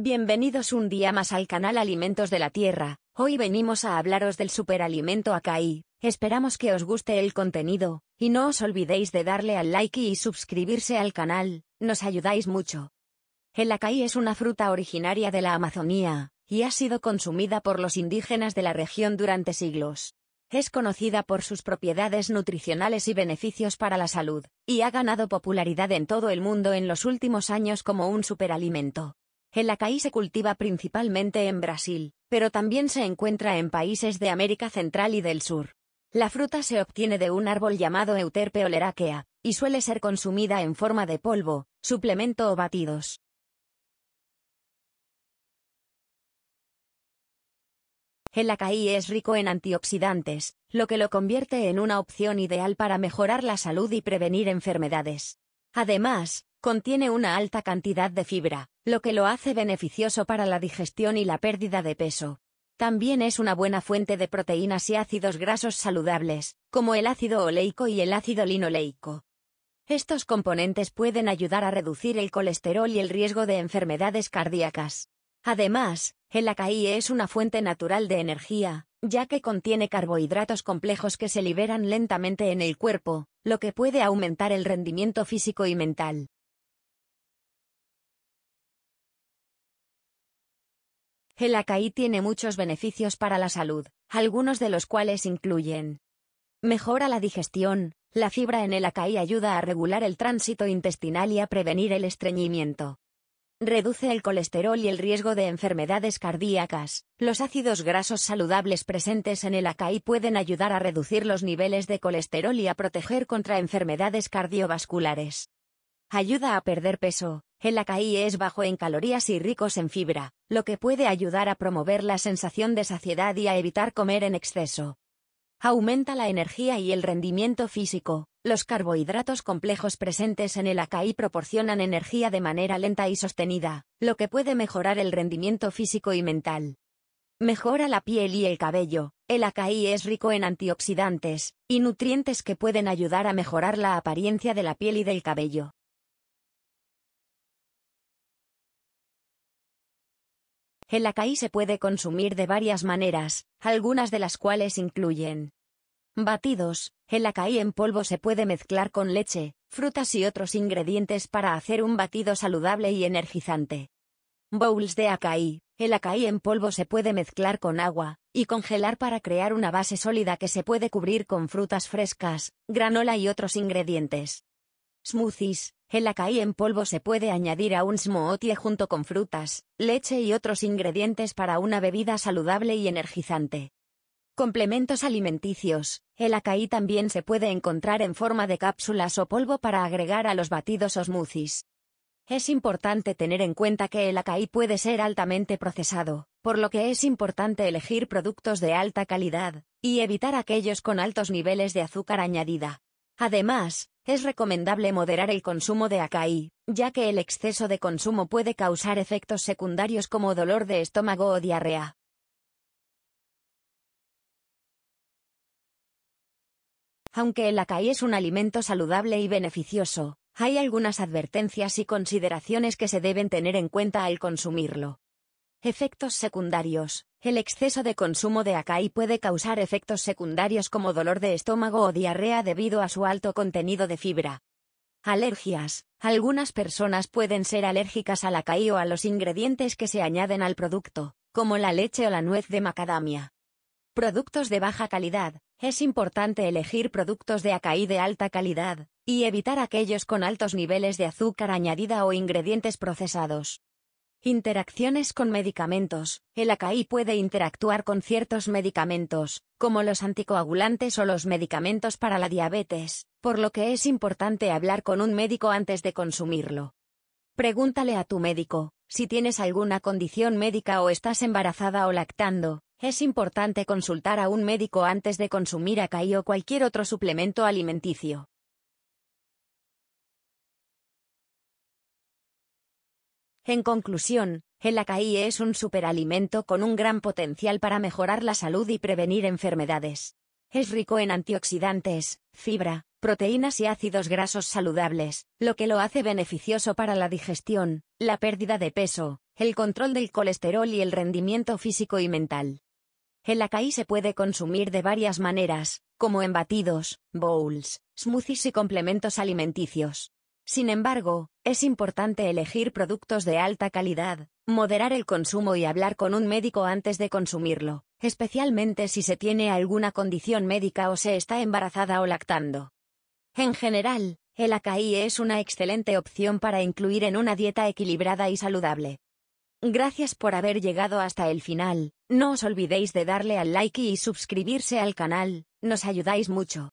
Bienvenidos un día más al canal Alimentos de la Tierra, hoy venimos a hablaros del superalimento acai, esperamos que os guste el contenido, y no os olvidéis de darle al like y suscribirse al canal, nos ayudáis mucho. El acai es una fruta originaria de la Amazonía, y ha sido consumida por los indígenas de la región durante siglos. Es conocida por sus propiedades nutricionales y beneficios para la salud, y ha ganado popularidad en todo el mundo en los últimos años como un superalimento. El Acaí se cultiva principalmente en Brasil, pero también se encuentra en países de América Central y del Sur. La fruta se obtiene de un árbol llamado Euterpe oleracea, y suele ser consumida en forma de polvo, suplemento o batidos. El acaí es rico en antioxidantes, lo que lo convierte en una opción ideal para mejorar la salud y prevenir enfermedades. Además, contiene una alta cantidad de fibra, lo que lo hace beneficioso para la digestión y la pérdida de peso. También es una buena fuente de proteínas y ácidos grasos saludables, como el ácido oleico y el ácido linoleico. Estos componentes pueden ayudar a reducir el colesterol y el riesgo de enfermedades cardíacas. Además, el acaí es una fuente natural de energía, ya que contiene carbohidratos complejos que se liberan lentamente en el cuerpo, lo que puede aumentar el rendimiento físico y mental. El acai tiene muchos beneficios para la salud, algunos de los cuales incluyen Mejora la digestión, la fibra en el acai ayuda a regular el tránsito intestinal y a prevenir el estreñimiento. Reduce el colesterol y el riesgo de enfermedades cardíacas. Los ácidos grasos saludables presentes en el acai pueden ayudar a reducir los niveles de colesterol y a proteger contra enfermedades cardiovasculares. Ayuda a perder peso. El acai es bajo en calorías y ricos en fibra, lo que puede ayudar a promover la sensación de saciedad y a evitar comer en exceso. Aumenta la energía y el rendimiento físico. Los carbohidratos complejos presentes en el acai proporcionan energía de manera lenta y sostenida, lo que puede mejorar el rendimiento físico y mental. Mejora la piel y el cabello. El acai es rico en antioxidantes y nutrientes que pueden ayudar a mejorar la apariencia de la piel y del cabello. El acaí se puede consumir de varias maneras, algunas de las cuales incluyen batidos, el acaí en polvo se puede mezclar con leche, frutas y otros ingredientes para hacer un batido saludable y energizante. Bowls de acaí, el acaí en polvo se puede mezclar con agua y congelar para crear una base sólida que se puede cubrir con frutas frescas, granola y otros ingredientes smoothies. El acai en polvo se puede añadir a un smoothie junto con frutas, leche y otros ingredientes para una bebida saludable y energizante. Complementos alimenticios. El acai también se puede encontrar en forma de cápsulas o polvo para agregar a los batidos o smoothies. Es importante tener en cuenta que el acai puede ser altamente procesado, por lo que es importante elegir productos de alta calidad, y evitar aquellos con altos niveles de azúcar añadida. Además, es recomendable moderar el consumo de acai, ya que el exceso de consumo puede causar efectos secundarios como dolor de estómago o diarrea. Aunque el acai es un alimento saludable y beneficioso, hay algunas advertencias y consideraciones que se deben tener en cuenta al consumirlo. Efectos secundarios. El exceso de consumo de acai puede causar efectos secundarios como dolor de estómago o diarrea debido a su alto contenido de fibra. Alergias. Algunas personas pueden ser alérgicas al acai o a los ingredientes que se añaden al producto, como la leche o la nuez de macadamia. Productos de baja calidad. Es importante elegir productos de acai de alta calidad, y evitar aquellos con altos niveles de azúcar añadida o ingredientes procesados. Interacciones con medicamentos. El Acai puede interactuar con ciertos medicamentos, como los anticoagulantes o los medicamentos para la diabetes, por lo que es importante hablar con un médico antes de consumirlo. Pregúntale a tu médico, si tienes alguna condición médica o estás embarazada o lactando, es importante consultar a un médico antes de consumir Acai o cualquier otro suplemento alimenticio. En conclusión, el acai es un superalimento con un gran potencial para mejorar la salud y prevenir enfermedades. Es rico en antioxidantes, fibra, proteínas y ácidos grasos saludables, lo que lo hace beneficioso para la digestión, la pérdida de peso, el control del colesterol y el rendimiento físico y mental. El acai se puede consumir de varias maneras, como en batidos, bowls, smoothies y complementos alimenticios. Sin embargo, es importante elegir productos de alta calidad, moderar el consumo y hablar con un médico antes de consumirlo, especialmente si se tiene alguna condición médica o se está embarazada o lactando. En general, el acai es una excelente opción para incluir en una dieta equilibrada y saludable. Gracias por haber llegado hasta el final, no os olvidéis de darle al like y suscribirse al canal, nos ayudáis mucho.